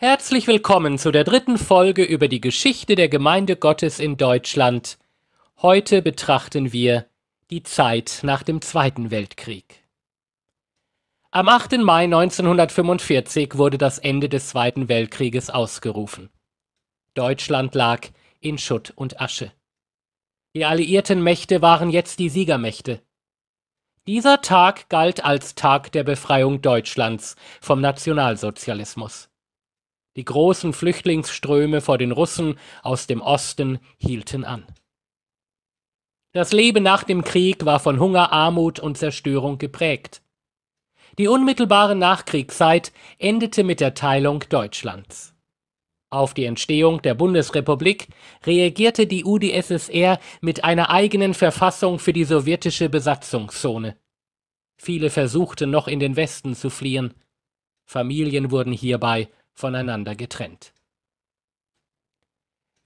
Herzlich willkommen zu der dritten Folge über die Geschichte der Gemeinde Gottes in Deutschland. Heute betrachten wir die Zeit nach dem Zweiten Weltkrieg. Am 8. Mai 1945 wurde das Ende des Zweiten Weltkrieges ausgerufen. Deutschland lag in Schutt und Asche. Die alliierten Mächte waren jetzt die Siegermächte. Dieser Tag galt als Tag der Befreiung Deutschlands vom Nationalsozialismus. Die großen Flüchtlingsströme vor den Russen aus dem Osten hielten an. Das Leben nach dem Krieg war von Hunger, Armut und Zerstörung geprägt. Die unmittelbare Nachkriegszeit endete mit der Teilung Deutschlands. Auf die Entstehung der Bundesrepublik reagierte die UdSSR mit einer eigenen Verfassung für die sowjetische Besatzungszone. Viele versuchten noch in den Westen zu fliehen. Familien wurden hierbei voneinander getrennt.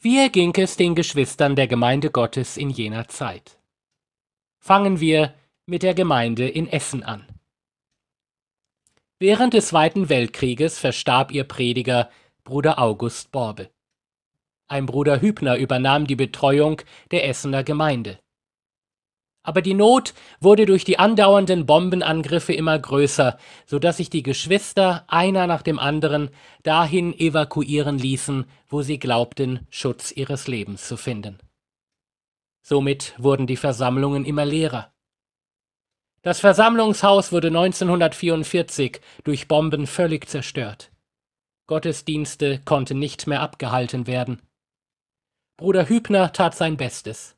Wie erging es den Geschwistern der Gemeinde Gottes in jener Zeit? Fangen wir mit der Gemeinde in Essen an. Während des Zweiten Weltkrieges verstarb ihr Prediger Bruder August Borbe. Ein Bruder Hübner übernahm die Betreuung der Essener Gemeinde. Aber die Not wurde durch die andauernden Bombenangriffe immer größer, so dass sich die Geschwister einer nach dem anderen dahin evakuieren ließen, wo sie glaubten, Schutz ihres Lebens zu finden. Somit wurden die Versammlungen immer leerer. Das Versammlungshaus wurde 1944 durch Bomben völlig zerstört. Gottesdienste konnten nicht mehr abgehalten werden. Bruder Hübner tat sein Bestes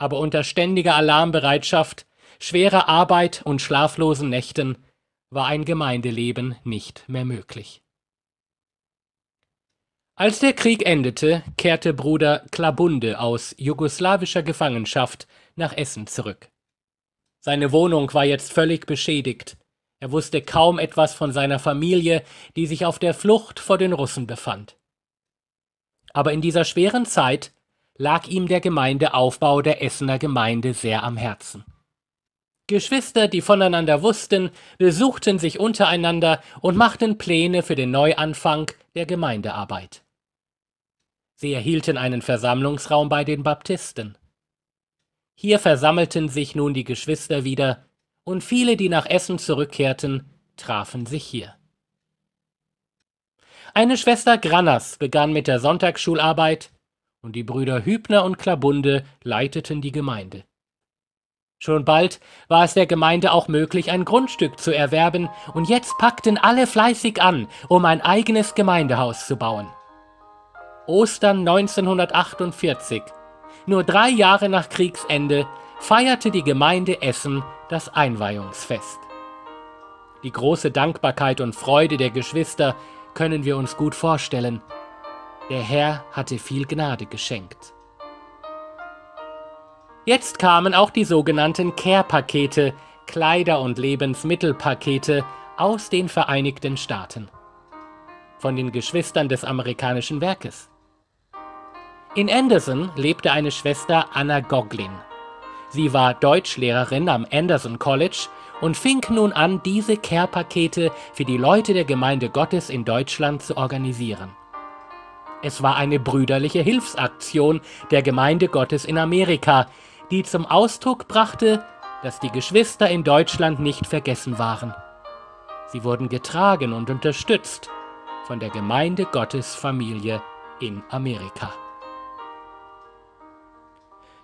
aber unter ständiger Alarmbereitschaft, schwerer Arbeit und schlaflosen Nächten war ein Gemeindeleben nicht mehr möglich. Als der Krieg endete, kehrte Bruder Klabunde aus jugoslawischer Gefangenschaft nach Essen zurück. Seine Wohnung war jetzt völlig beschädigt. Er wusste kaum etwas von seiner Familie, die sich auf der Flucht vor den Russen befand. Aber in dieser schweren Zeit lag ihm der Gemeindeaufbau der Essener Gemeinde sehr am Herzen. Geschwister, die voneinander wussten, besuchten sich untereinander und machten Pläne für den Neuanfang der Gemeindearbeit. Sie erhielten einen Versammlungsraum bei den Baptisten. Hier versammelten sich nun die Geschwister wieder, und viele, die nach Essen zurückkehrten, trafen sich hier. Eine Schwester Grannas begann mit der Sonntagsschularbeit und die Brüder Hübner und Klabunde leiteten die Gemeinde. Schon bald war es der Gemeinde auch möglich, ein Grundstück zu erwerben, und jetzt packten alle fleißig an, um ein eigenes Gemeindehaus zu bauen. Ostern 1948, nur drei Jahre nach Kriegsende, feierte die Gemeinde Essen das Einweihungsfest. Die große Dankbarkeit und Freude der Geschwister können wir uns gut vorstellen. Der Herr hatte viel Gnade geschenkt. Jetzt kamen auch die sogenannten Care-Pakete, Kleider- und Lebensmittelpakete aus den Vereinigten Staaten. Von den Geschwistern des amerikanischen Werkes. In Anderson lebte eine Schwester Anna Goglin. Sie war Deutschlehrerin am Anderson College und fing nun an, diese Care-Pakete für die Leute der Gemeinde Gottes in Deutschland zu organisieren. Es war eine brüderliche Hilfsaktion der Gemeinde Gottes in Amerika, die zum Ausdruck brachte, dass die Geschwister in Deutschland nicht vergessen waren. Sie wurden getragen und unterstützt von der Gemeinde Gottes Familie in Amerika.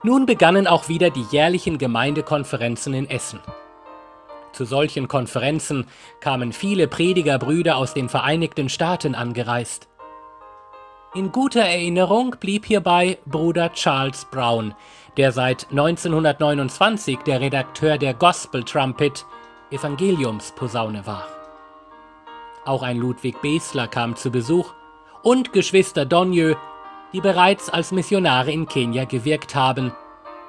Nun begannen auch wieder die jährlichen Gemeindekonferenzen in Essen. Zu solchen Konferenzen kamen viele Predigerbrüder aus den Vereinigten Staaten angereist. In guter Erinnerung blieb hierbei Bruder Charles Brown, der seit 1929 der Redakteur der Gospel Trumpet Evangeliumsposaune war. Auch ein Ludwig Besler kam zu Besuch und Geschwister Donieu, die bereits als Missionare in Kenia gewirkt haben,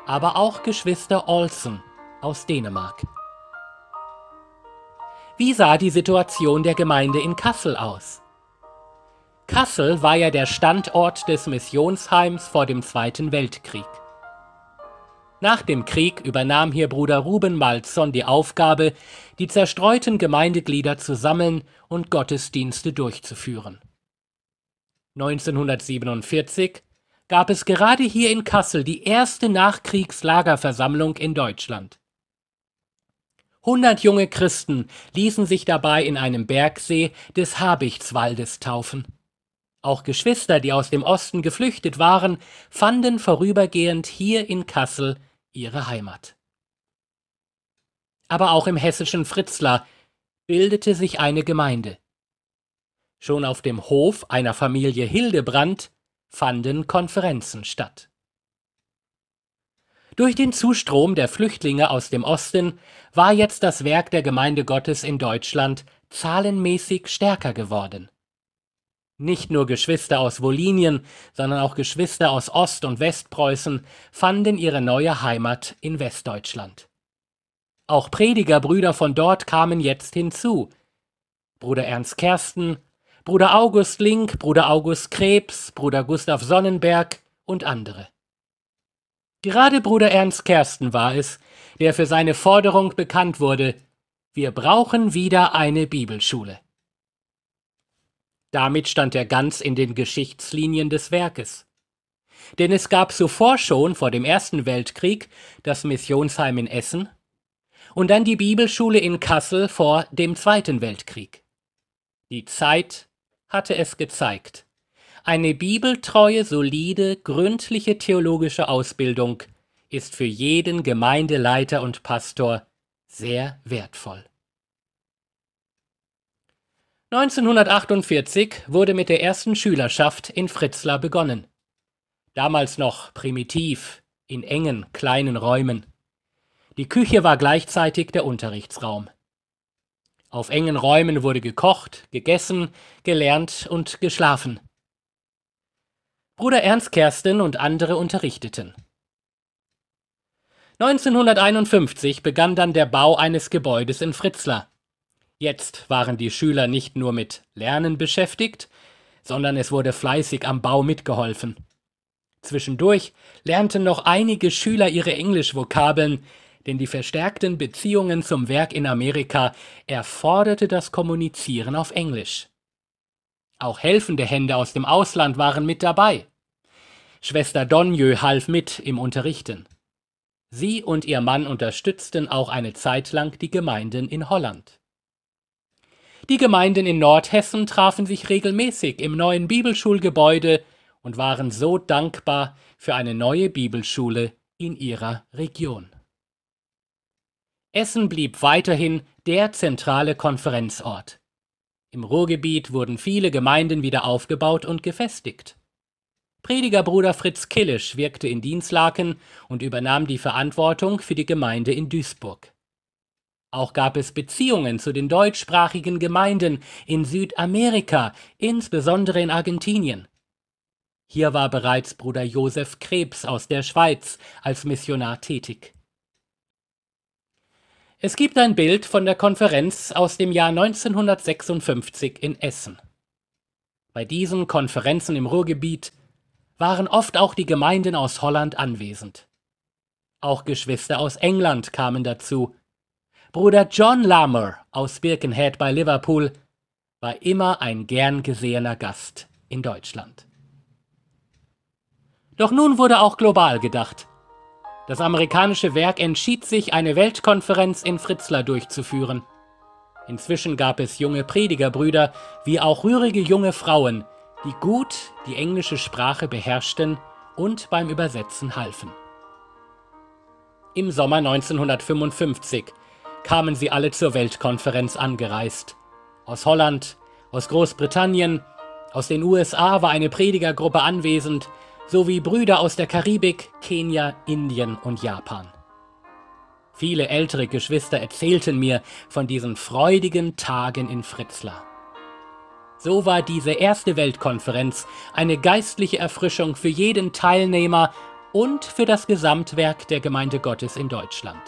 aber auch Geschwister Olsen aus Dänemark. Wie sah die Situation der Gemeinde in Kassel aus? Kassel war ja der Standort des Missionsheims vor dem Zweiten Weltkrieg. Nach dem Krieg übernahm hier Bruder Ruben Malzon die Aufgabe, die zerstreuten Gemeindeglieder zu sammeln und Gottesdienste durchzuführen. 1947 gab es gerade hier in Kassel die erste Nachkriegslagerversammlung in Deutschland. Hundert junge Christen ließen sich dabei in einem Bergsee des Habichtswaldes taufen auch Geschwister, die aus dem Osten geflüchtet waren, fanden vorübergehend hier in Kassel ihre Heimat. Aber auch im hessischen Fritzlar bildete sich eine Gemeinde. Schon auf dem Hof einer Familie Hildebrand fanden Konferenzen statt. Durch den Zustrom der Flüchtlinge aus dem Osten war jetzt das Werk der Gemeinde Gottes in Deutschland zahlenmäßig stärker geworden. Nicht nur Geschwister aus Wolinien, sondern auch Geschwister aus Ost- und Westpreußen fanden ihre neue Heimat in Westdeutschland. Auch Predigerbrüder von dort kamen jetzt hinzu. Bruder Ernst Kersten, Bruder August Link, Bruder August Krebs, Bruder Gustav Sonnenberg und andere. Gerade Bruder Ernst Kersten war es, der für seine Forderung bekannt wurde, wir brauchen wieder eine Bibelschule. Damit stand er ganz in den Geschichtslinien des Werkes. Denn es gab zuvor schon vor dem Ersten Weltkrieg das Missionsheim in Essen und dann die Bibelschule in Kassel vor dem Zweiten Weltkrieg. Die Zeit hatte es gezeigt. Eine bibeltreue, solide, gründliche theologische Ausbildung ist für jeden Gemeindeleiter und Pastor sehr wertvoll. 1948 wurde mit der ersten Schülerschaft in Fritzlar begonnen. Damals noch primitiv, in engen, kleinen Räumen. Die Küche war gleichzeitig der Unterrichtsraum. Auf engen Räumen wurde gekocht, gegessen, gelernt und geschlafen. Bruder Ernst Kersten und andere unterrichteten. 1951 begann dann der Bau eines Gebäudes in Fritzlar. Jetzt waren die Schüler nicht nur mit Lernen beschäftigt, sondern es wurde fleißig am Bau mitgeholfen. Zwischendurch lernten noch einige Schüler ihre Englischvokabeln, denn die verstärkten Beziehungen zum Werk in Amerika erforderte das Kommunizieren auf Englisch. Auch helfende Hände aus dem Ausland waren mit dabei. Schwester Donjö half mit im Unterrichten. Sie und ihr Mann unterstützten auch eine Zeit lang die Gemeinden in Holland. Die Gemeinden in Nordhessen trafen sich regelmäßig im neuen Bibelschulgebäude und waren so dankbar für eine neue Bibelschule in ihrer Region. Essen blieb weiterhin der zentrale Konferenzort. Im Ruhrgebiet wurden viele Gemeinden wieder aufgebaut und gefestigt. Predigerbruder Fritz Killisch wirkte in Dienstlaken und übernahm die Verantwortung für die Gemeinde in Duisburg. Auch gab es Beziehungen zu den deutschsprachigen Gemeinden in Südamerika, insbesondere in Argentinien. Hier war bereits Bruder Josef Krebs aus der Schweiz als Missionar tätig. Es gibt ein Bild von der Konferenz aus dem Jahr 1956 in Essen. Bei diesen Konferenzen im Ruhrgebiet waren oft auch die Gemeinden aus Holland anwesend. Auch Geschwister aus England kamen dazu, Bruder John Lammer aus Birkenhead bei Liverpool war immer ein gern gesehener Gast in Deutschland. Doch nun wurde auch global gedacht. Das amerikanische Werk entschied sich, eine Weltkonferenz in Fritzlar durchzuführen. Inzwischen gab es junge Predigerbrüder, wie auch rührige junge Frauen, die gut die englische Sprache beherrschten und beim Übersetzen halfen. Im Sommer 1955 kamen sie alle zur Weltkonferenz angereist. Aus Holland, aus Großbritannien, aus den USA war eine Predigergruppe anwesend, sowie Brüder aus der Karibik, Kenia, Indien und Japan. Viele ältere Geschwister erzählten mir von diesen freudigen Tagen in Fritzlar. So war diese erste Weltkonferenz eine geistliche Erfrischung für jeden Teilnehmer und für das Gesamtwerk der Gemeinde Gottes in Deutschland.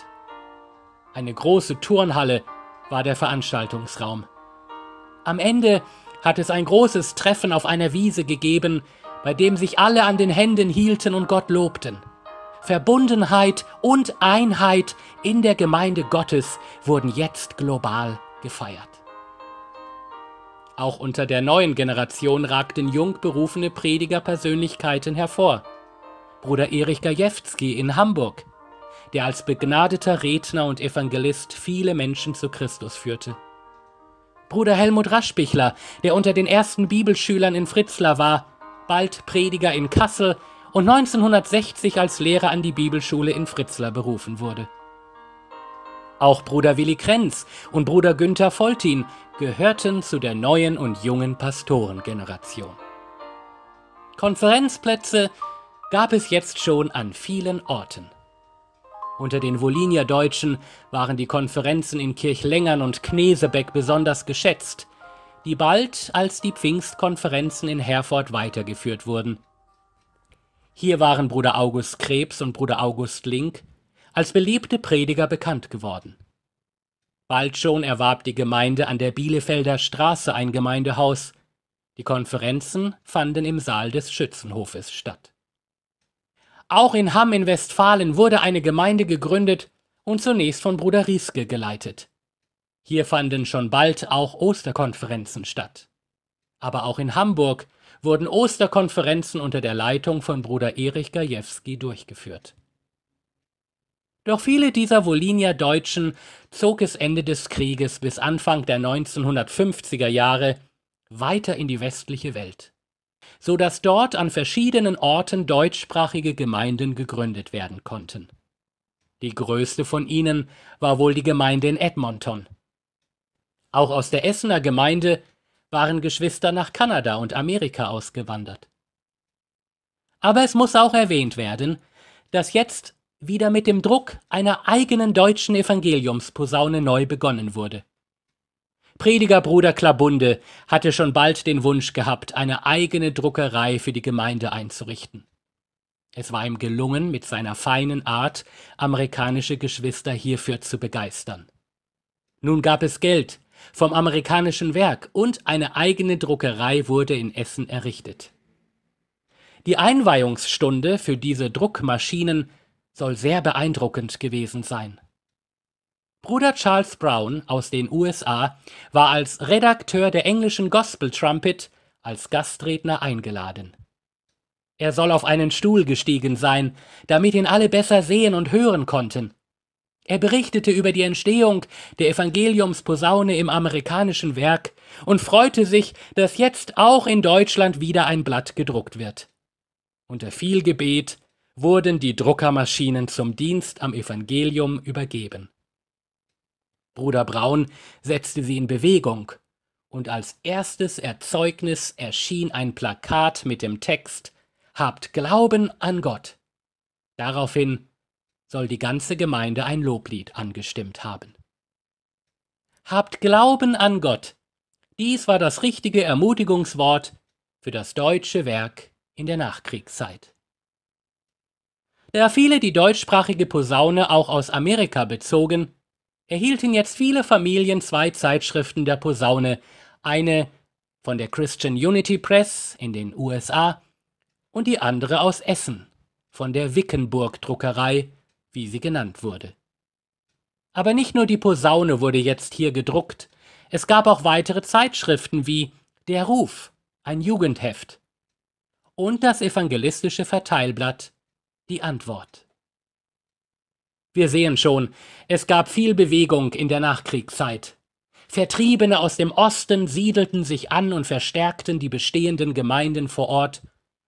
Eine große Turnhalle war der Veranstaltungsraum. Am Ende hat es ein großes Treffen auf einer Wiese gegeben, bei dem sich alle an den Händen hielten und Gott lobten. Verbundenheit und Einheit in der Gemeinde Gottes wurden jetzt global gefeiert. Auch unter der neuen Generation ragten jung berufene Predigerpersönlichkeiten hervor. Bruder Erich Gajewski in Hamburg, der als begnadeter Redner und Evangelist viele Menschen zu Christus führte. Bruder Helmut Raschbichler, der unter den ersten Bibelschülern in Fritzlar war, bald Prediger in Kassel und 1960 als Lehrer an die Bibelschule in Fritzlar berufen wurde. Auch Bruder Willi Krenz und Bruder Günther Foltin gehörten zu der neuen und jungen Pastorengeneration. Konferenzplätze gab es jetzt schon an vielen Orten. Unter den Woliner Deutschen waren die Konferenzen in Kirchlengern und Knesebeck besonders geschätzt, die bald als die Pfingstkonferenzen in Herford weitergeführt wurden. Hier waren Bruder August Krebs und Bruder August Link als beliebte Prediger bekannt geworden. Bald schon erwarb die Gemeinde an der Bielefelder Straße ein Gemeindehaus. Die Konferenzen fanden im Saal des Schützenhofes statt auch in Hamm in Westfalen wurde eine Gemeinde gegründet und zunächst von Bruder Rieske geleitet. Hier fanden schon bald auch Osterkonferenzen statt. Aber auch in Hamburg wurden Osterkonferenzen unter der Leitung von Bruder Erich Gajewski durchgeführt. Doch viele dieser Wolinier Deutschen zog es Ende des Krieges bis Anfang der 1950er Jahre weiter in die westliche Welt so dass dort an verschiedenen Orten deutschsprachige Gemeinden gegründet werden konnten. Die größte von ihnen war wohl die Gemeinde in Edmonton. Auch aus der Essener Gemeinde waren Geschwister nach Kanada und Amerika ausgewandert. Aber es muss auch erwähnt werden, dass jetzt wieder mit dem Druck einer eigenen deutschen Evangeliumsposaune neu begonnen wurde. Predigerbruder Klabunde hatte schon bald den Wunsch gehabt, eine eigene Druckerei für die Gemeinde einzurichten. Es war ihm gelungen, mit seiner feinen Art amerikanische Geschwister hierfür zu begeistern. Nun gab es Geld vom amerikanischen Werk und eine eigene Druckerei wurde in Essen errichtet. Die Einweihungsstunde für diese Druckmaschinen soll sehr beeindruckend gewesen sein. Bruder Charles Brown aus den USA war als Redakteur der englischen Gospel Trumpet als Gastredner eingeladen. Er soll auf einen Stuhl gestiegen sein, damit ihn alle besser sehen und hören konnten. Er berichtete über die Entstehung der Evangeliumsposaune im amerikanischen Werk und freute sich, dass jetzt auch in Deutschland wieder ein Blatt gedruckt wird. Unter viel Gebet wurden die Druckermaschinen zum Dienst am Evangelium übergeben. Bruder Braun setzte sie in Bewegung, und als erstes Erzeugnis erschien ein Plakat mit dem Text Habt Glauben an Gott. Daraufhin soll die ganze Gemeinde ein Loblied angestimmt haben. Habt Glauben an Gott. Dies war das richtige Ermutigungswort für das deutsche Werk in der Nachkriegszeit. Da viele die deutschsprachige Posaune auch aus Amerika bezogen, erhielten jetzt viele Familien zwei Zeitschriften der Posaune, eine von der Christian Unity Press in den USA und die andere aus Essen, von der Wickenburg Druckerei, wie sie genannt wurde. Aber nicht nur die Posaune wurde jetzt hier gedruckt, es gab auch weitere Zeitschriften wie Der Ruf, ein Jugendheft, und das evangelistische Verteilblatt Die Antwort. Wir sehen schon, es gab viel Bewegung in der Nachkriegszeit. Vertriebene aus dem Osten siedelten sich an und verstärkten die bestehenden Gemeinden vor Ort,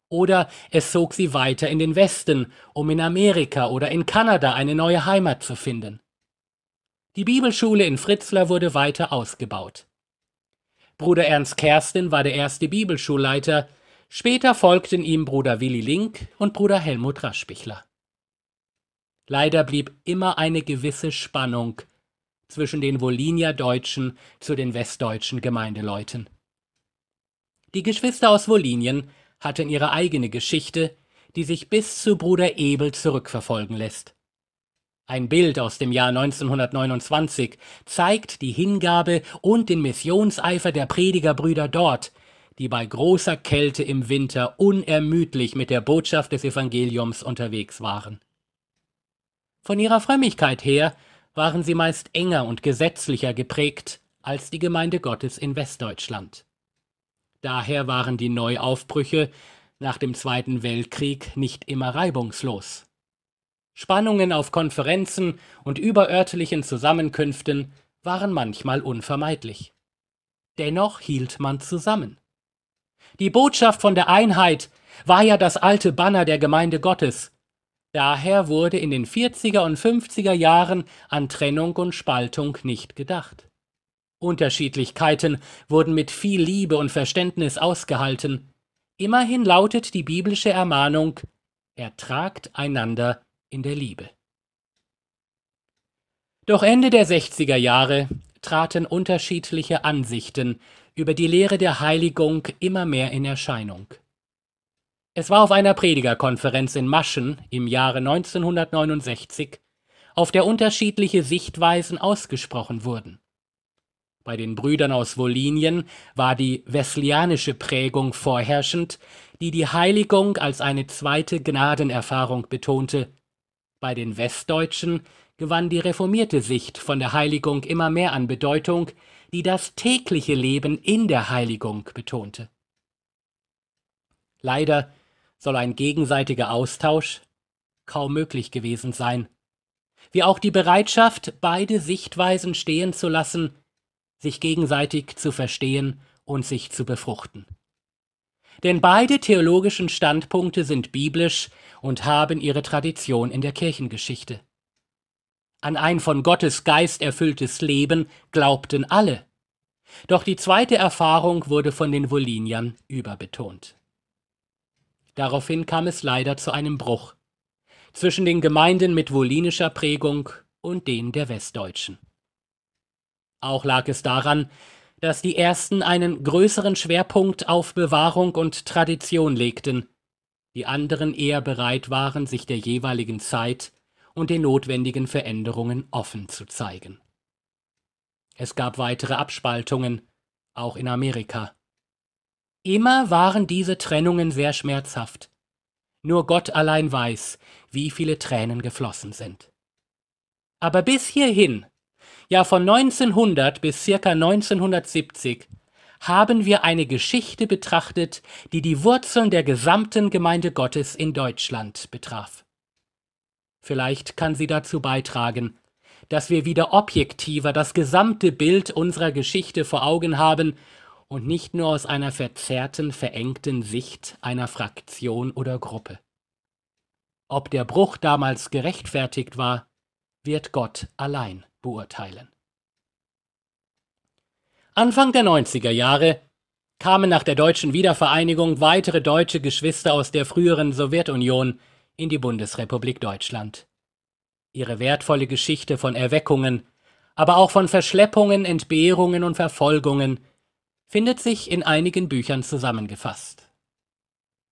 oder es zog sie weiter in den Westen, um in Amerika oder in Kanada eine neue Heimat zu finden. Die Bibelschule in Fritzlar wurde weiter ausgebaut. Bruder Ernst Kerstin war der erste Bibelschulleiter, später folgten ihm Bruder Willi Link und Bruder Helmut Raschbichler. Leider blieb immer eine gewisse Spannung zwischen den Woliner Deutschen zu den westdeutschen Gemeindeleuten. Die Geschwister aus Wolinien hatten ihre eigene Geschichte, die sich bis zu Bruder Ebel zurückverfolgen lässt. Ein Bild aus dem Jahr 1929 zeigt die Hingabe und den Missionseifer der Predigerbrüder dort, die bei großer Kälte im Winter unermüdlich mit der Botschaft des Evangeliums unterwegs waren. Von ihrer Frömmigkeit her waren sie meist enger und gesetzlicher geprägt als die Gemeinde Gottes in Westdeutschland. Daher waren die Neuaufbrüche nach dem Zweiten Weltkrieg nicht immer reibungslos. Spannungen auf Konferenzen und überörtlichen Zusammenkünften waren manchmal unvermeidlich. Dennoch hielt man zusammen. Die Botschaft von der Einheit war ja das alte Banner der Gemeinde Gottes, Daher wurde in den 40er und 50er Jahren an Trennung und Spaltung nicht gedacht. Unterschiedlichkeiten wurden mit viel Liebe und Verständnis ausgehalten. Immerhin lautet die biblische Ermahnung: Ertragt einander in der Liebe. Doch Ende der 60er Jahre traten unterschiedliche Ansichten über die Lehre der Heiligung immer mehr in Erscheinung. Es war auf einer Predigerkonferenz in Maschen im Jahre 1969, auf der unterschiedliche Sichtweisen ausgesprochen wurden. Bei den Brüdern aus Wolinien war die wesleyanische Prägung vorherrschend, die die Heiligung als eine zweite Gnadenerfahrung betonte. Bei den Westdeutschen gewann die reformierte Sicht von der Heiligung immer mehr an Bedeutung, die das tägliche Leben in der Heiligung betonte. Leider soll ein gegenseitiger Austausch kaum möglich gewesen sein, wie auch die Bereitschaft, beide Sichtweisen stehen zu lassen, sich gegenseitig zu verstehen und sich zu befruchten. Denn beide theologischen Standpunkte sind biblisch und haben ihre Tradition in der Kirchengeschichte. An ein von Gottes Geist erfülltes Leben glaubten alle. Doch die zweite Erfahrung wurde von den Voliniern überbetont. Daraufhin kam es leider zu einem Bruch zwischen den Gemeinden mit wolinischer Prägung und den der Westdeutschen. Auch lag es daran, dass die ersten einen größeren Schwerpunkt auf Bewahrung und Tradition legten, die anderen eher bereit waren, sich der jeweiligen Zeit und den notwendigen Veränderungen offen zu zeigen. Es gab weitere Abspaltungen, auch in Amerika. Immer waren diese Trennungen sehr schmerzhaft. Nur Gott allein weiß, wie viele Tränen geflossen sind. Aber bis hierhin, ja von 1900 bis circa 1970, haben wir eine Geschichte betrachtet, die die Wurzeln der gesamten Gemeinde Gottes in Deutschland betraf. Vielleicht kann sie dazu beitragen, dass wir wieder objektiver das gesamte Bild unserer Geschichte vor Augen haben und nicht nur aus einer verzerrten, verengten Sicht einer Fraktion oder Gruppe. Ob der Bruch damals gerechtfertigt war, wird Gott allein beurteilen. Anfang der 90er Jahre kamen nach der deutschen Wiedervereinigung weitere deutsche Geschwister aus der früheren Sowjetunion in die Bundesrepublik Deutschland. Ihre wertvolle Geschichte von Erweckungen, aber auch von Verschleppungen, Entbehrungen und Verfolgungen findet sich in einigen Büchern zusammengefasst.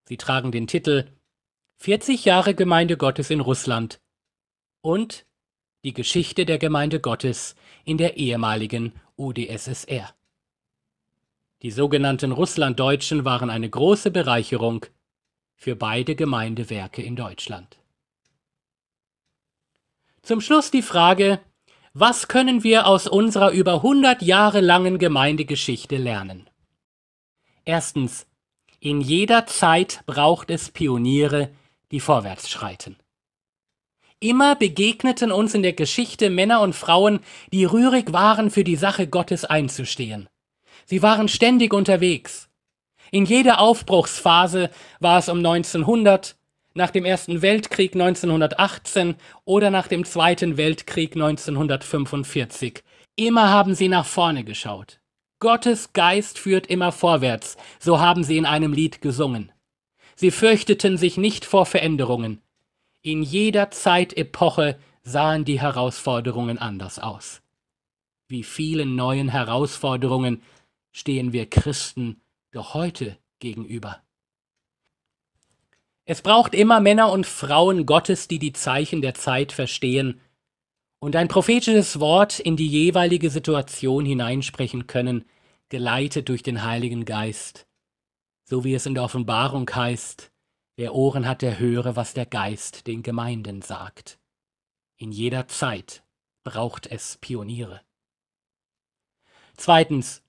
Sie tragen den Titel 40 Jahre Gemeinde Gottes in Russland und Die Geschichte der Gemeinde Gottes in der ehemaligen UdSSR. Die sogenannten Russlanddeutschen waren eine große Bereicherung für beide Gemeindewerke in Deutschland. Zum Schluss die Frage, was können wir aus unserer über 100 Jahre langen Gemeindegeschichte lernen? Erstens, in jeder Zeit braucht es Pioniere, die vorwärts schreiten. Immer begegneten uns in der Geschichte Männer und Frauen, die rührig waren, für die Sache Gottes einzustehen. Sie waren ständig unterwegs. In jeder Aufbruchsphase war es um 1900, nach dem Ersten Weltkrieg 1918 oder nach dem Zweiten Weltkrieg 1945. Immer haben sie nach vorne geschaut. Gottes Geist führt immer vorwärts, so haben sie in einem Lied gesungen. Sie fürchteten sich nicht vor Veränderungen. In jeder Zeitepoche sahen die Herausforderungen anders aus. Wie vielen neuen Herausforderungen stehen wir Christen doch heute gegenüber. Es braucht immer Männer und Frauen Gottes, die die Zeichen der Zeit verstehen und ein prophetisches Wort in die jeweilige Situation hineinsprechen können, geleitet durch den Heiligen Geist. So wie es in der Offenbarung heißt, wer Ohren hat, der höre, was der Geist den Gemeinden sagt. In jeder Zeit braucht es Pioniere. Zweitens.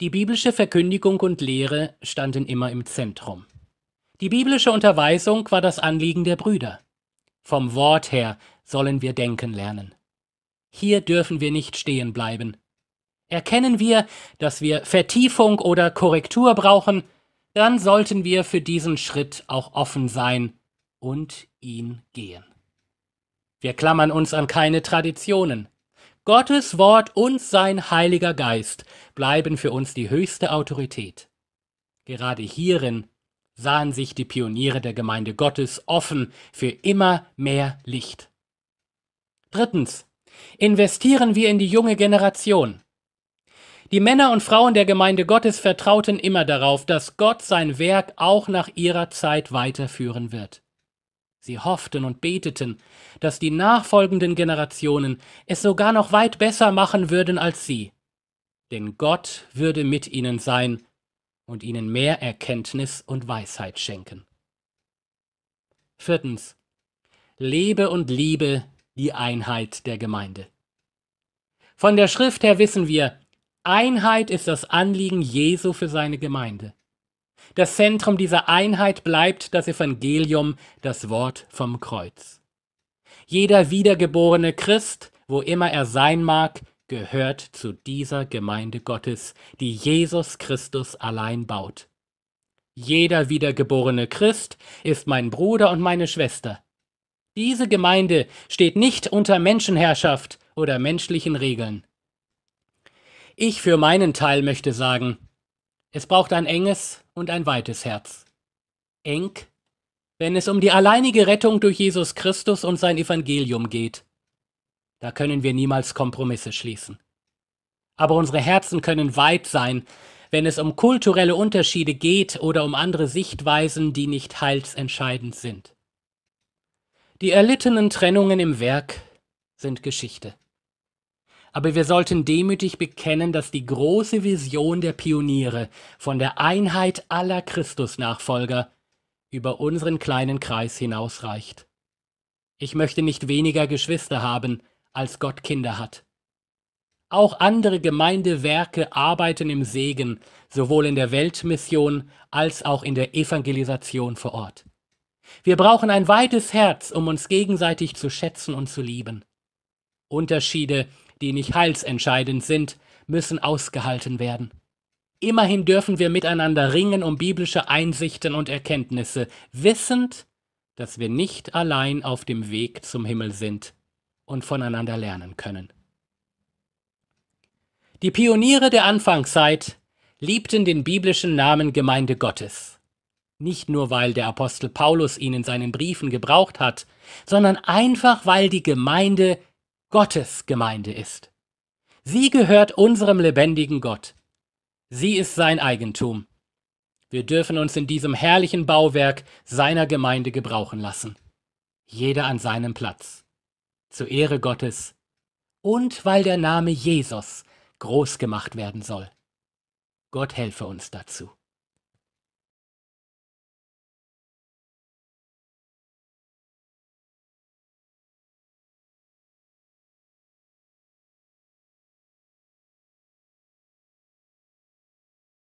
Die biblische Verkündigung und Lehre standen immer im Zentrum. Die biblische Unterweisung war das Anliegen der Brüder. Vom Wort her sollen wir denken lernen. Hier dürfen wir nicht stehen bleiben. Erkennen wir, dass wir Vertiefung oder Korrektur brauchen, dann sollten wir für diesen Schritt auch offen sein und ihn gehen. Wir klammern uns an keine Traditionen. Gottes Wort und sein Heiliger Geist bleiben für uns die höchste Autorität. Gerade hierin sahen sich die Pioniere der Gemeinde Gottes offen für immer mehr Licht. Drittens. Investieren wir in die junge Generation. Die Männer und Frauen der Gemeinde Gottes vertrauten immer darauf, dass Gott sein Werk auch nach ihrer Zeit weiterführen wird. Sie hofften und beteten, dass die nachfolgenden Generationen es sogar noch weit besser machen würden als sie. Denn Gott würde mit ihnen sein und ihnen mehr Erkenntnis und Weisheit schenken. Viertens. Lebe und liebe die Einheit der Gemeinde. Von der Schrift her wissen wir, Einheit ist das Anliegen Jesu für seine Gemeinde. Das Zentrum dieser Einheit bleibt das Evangelium, das Wort vom Kreuz. Jeder wiedergeborene Christ, wo immer er sein mag, gehört zu dieser Gemeinde Gottes, die Jesus Christus allein baut. Jeder wiedergeborene Christ ist mein Bruder und meine Schwester. Diese Gemeinde steht nicht unter Menschenherrschaft oder menschlichen Regeln. Ich für meinen Teil möchte sagen, es braucht ein enges und ein weites Herz. Eng, wenn es um die alleinige Rettung durch Jesus Christus und sein Evangelium geht da können wir niemals Kompromisse schließen. Aber unsere Herzen können weit sein, wenn es um kulturelle Unterschiede geht oder um andere Sichtweisen, die nicht heilsentscheidend sind. Die erlittenen Trennungen im Werk sind Geschichte. Aber wir sollten demütig bekennen, dass die große Vision der Pioniere von der Einheit aller Christusnachfolger über unseren kleinen Kreis hinausreicht. Ich möchte nicht weniger Geschwister haben, als Gott Kinder hat. Auch andere Gemeindewerke arbeiten im Segen, sowohl in der Weltmission als auch in der Evangelisation vor Ort. Wir brauchen ein weites Herz, um uns gegenseitig zu schätzen und zu lieben. Unterschiede, die nicht heilsentscheidend sind, müssen ausgehalten werden. Immerhin dürfen wir miteinander ringen um biblische Einsichten und Erkenntnisse, wissend, dass wir nicht allein auf dem Weg zum Himmel sind und voneinander lernen können. Die Pioniere der Anfangszeit liebten den biblischen Namen Gemeinde Gottes. Nicht nur, weil der Apostel Paulus ihn in seinen Briefen gebraucht hat, sondern einfach, weil die Gemeinde Gottes Gemeinde ist. Sie gehört unserem lebendigen Gott. Sie ist sein Eigentum. Wir dürfen uns in diesem herrlichen Bauwerk seiner Gemeinde gebrauchen lassen. Jeder an seinem Platz zur Ehre Gottes und weil der Name Jesus groß gemacht werden soll. Gott helfe uns dazu.